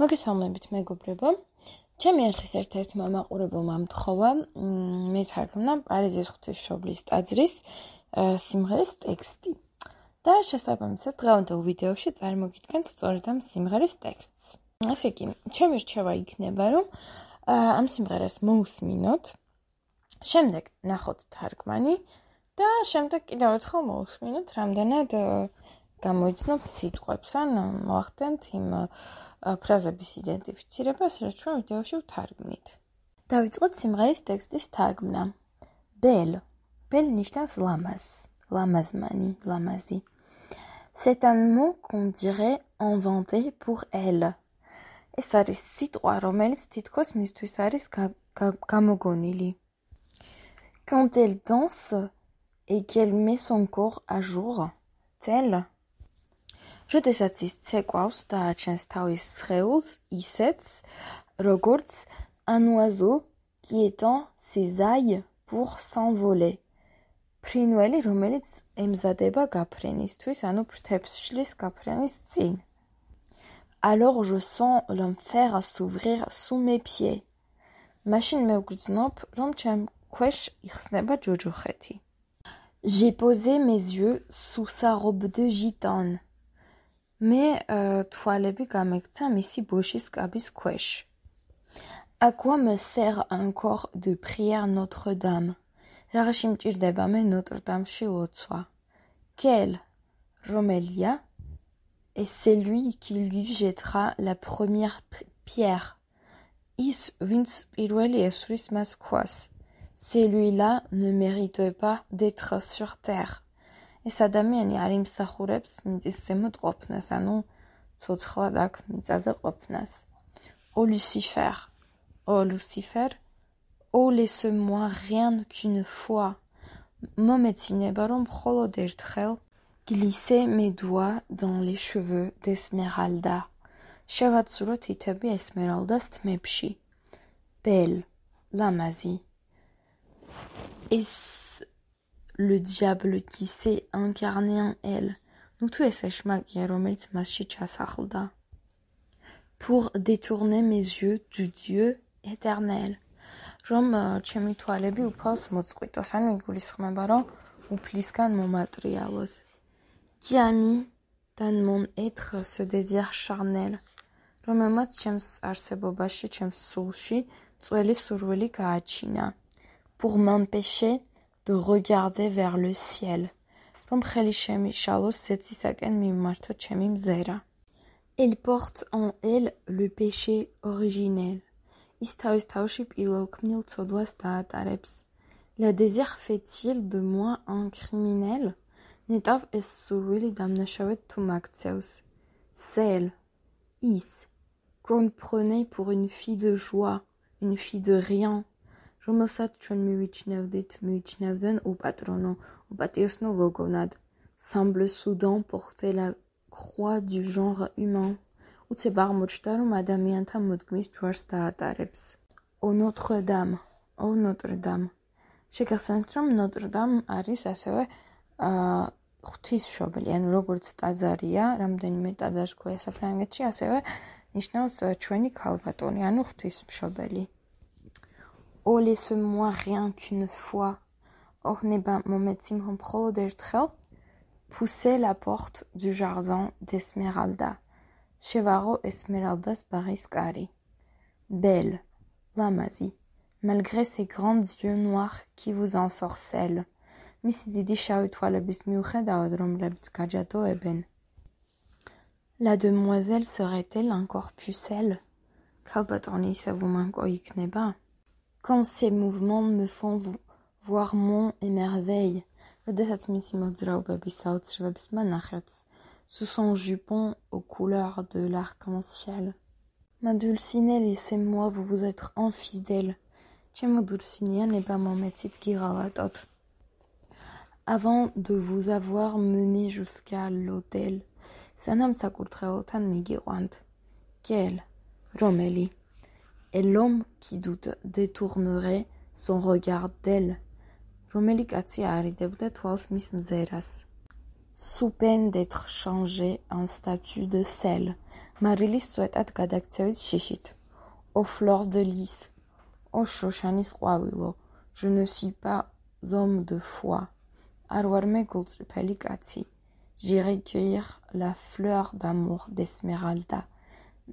მოგესალმებით მეგობრებო. ჩემი არხის ერთ-ერთი მომაყურებელმა მთხოვა, მე თარგმნა პარიზის ღვთისმშობლის ტაძრის სიმღერის ტექსტი. და შესაბამისად დღევანდელ ვიდეოში წარმოგიდგენთ სწორედ ამ სიმღერის ტექსტს. ასე იგი, ჩემი რჩევა იქნება, რომ ამ სიმღერას მოусმინოთ. შემდეგ ნახოთ თარგმანი და შემდეგ კიდევ ერთხელ მოусმინოთ, რამდენად გამოიცნობთ სიტყვებს ან მოახდენთ იმ ფრაზების იდენტიფიცირებას, რაც ჩვენ ვიდეოში ვთარგმნით. დავიწყოთ სიმღერის ტექსტის თარგმნა. Belle. Belle nichtas lamas. Lamazmani, lamazi. C'est un mot qu'on dirait inventé pour elle. ეს არის სიტყვა, რომელიც თითქოს მისთვის არის გამოგონილი. Quand elle danse et qu'elle met son corps à jour, telle Je te satisfais quoi, c'est à chance d'avoir trouvé ici, records, un oiseau qui étend ses ailes pour s'envoler. Prinoueli romelits et mezadeba capreniste, ou c'est un autre type, je l'ai scapreniste. Alors je sens l'enfer s'ouvrir sous mes pieds. Machine meurt, non, j'en tiens quoi, il ne J'ai posé mes yeux sous sa robe de gitane მე თვალები გამექცა მისი ბოშის კაბის ქვეშ. À quoi me sert encore de prière Notre-Dame? Notre-Dame chez ნოტრდამში ლოცვა. Quel Romelia c'est lui qui lui jettera la première pierre. Is vins პირველი ესვრის Celui-là ne mérite pas d'être sur terre. ეს ადამიანი არ იმსახურებს მიწის ზემოთ ყოფნას, ანუ ცოცხლად აქ მიწაზე ყოფნას. Ô Lucifer, ô Lucifer, ô laisse-moi rien qu'une fois. მომეცინება რომ მხოლოდ ერთხელ glisse mes doigts dans les cheveux d'Esmeralda. შევაცუროთ ითები Esmeralda-ს თმებში. Belle, la magie. Et le diable qui s'est incarné en elle. Nous tous les chemins qui chasarda. Pour détourner mes yeux du Dieu éternel. J'aime euh, chez mes toiles bleues parce que mon squelette s'en est coulé sur mes barons ou plus qu'un mon matériel. Qui a mis dans mon être ce désir charnel? რომ მათ ჩემს არსებობაში, ჩემს სულში წველი სურვილი გააჩინა. Pour m'empêcher de regarder vers le ciel, Elle porte en elle le péché originel. La désir fait-il de moi un criminel? C'est elle, qu'on prenait pour une fille de joie, une fille de rien, რომელსაც ჩვენ მივიჩნევდით, მივიჩნევდნენ უპატრონო, უპატიოსნო გოგონად. semble soudain porter la croix du genre humain. უცებ აღმოჩნდა, რომ ადამიანთა მოდგმის ჯვარს დაატარებს. ო ნოტრ-დამ, ო ნოტრ-დამ. შეგახსენთრომ ნოტრ-დამ არის ასევე აა ღვთისმშობელი, ანუ როგორც ტაძარია, რამდენიმე ტაძარს ქვია საფრანგეთში, ასევე ნიშნავს ჩვენი ქალბატონი, ანუ ღვთისმშობელი. Oh, laisse-moi rien qu'une fois. Or, neba, mon médecin de trio Poussez la porte du jardin d'Esmeralda. Chevaro Esmeraldas Bariscari. Belle, la dit. malgré ses grands yeux noirs qui vous ensorcellent. Missi toi le eben. E la demoiselle serait-elle encore pucelle? Quand ces mouvements me font voir mon émerveille, sous son jupon aux couleurs de l'arc-en-ciel. Ma dulcinée, laissez-moi vous vous être infidèle. Tiens, dulcinée, n'est pas mon métier qui Avant de vous avoir mené jusqu'à l'hôtel, c'est un homme qui Quelle Romélie et l'homme qui doute détournerait son regard d'elle, რომელი კაცი არიდებდა თვალს mzeras. Sous peine d'être changé en statue de sel, souhaite souhaitat გადაქცევის Shishit. Aux fleurs de lys, ô choshanis ყვავილო, je ne suis pas homme de foi. არ ვარ J'irai cueillir la fleur d'amour d'Esmeralda.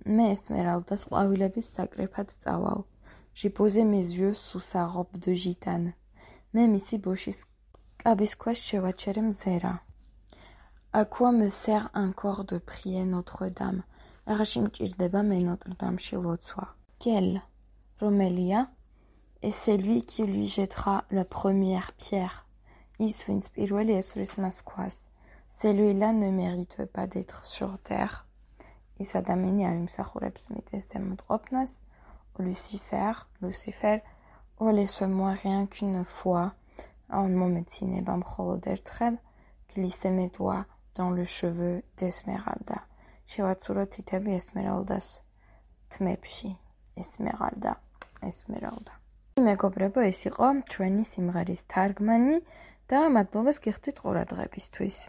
Mais Esmeralda squavilabis sacrepat zawal. J'ai posé mes yeux sous sa robe de gitane. Mais Missy Boschis abisquashevacherem zera. À quoi me sert un corps de prier Notre-Dame des tchirdeba mais Notre-Dame soi. Quel Romelia Et c'est lui qui lui jettera la première pierre. Isvinspiruel et Esurismasquas. Celui-là ne mérite pas d'être sur terre. ის ადამიანი არ იმსახურებს მიწის ზემოთ ყოფნას ლუციფერ ლუციფერ ოლესმოა რიან კუნე ფუა ან მომეცინება მხოლოდ ერთხელ გლისე მეტოა დან ლუ შევე დესმერალდა შევაცურა თითები ესმერალდას თმებში ესმერალდა ესმერალდა მეგობრებო ეს იყო ჩვენი სიმღერის თარგმანი და მადლობა გიხდით ყურადღებისთვის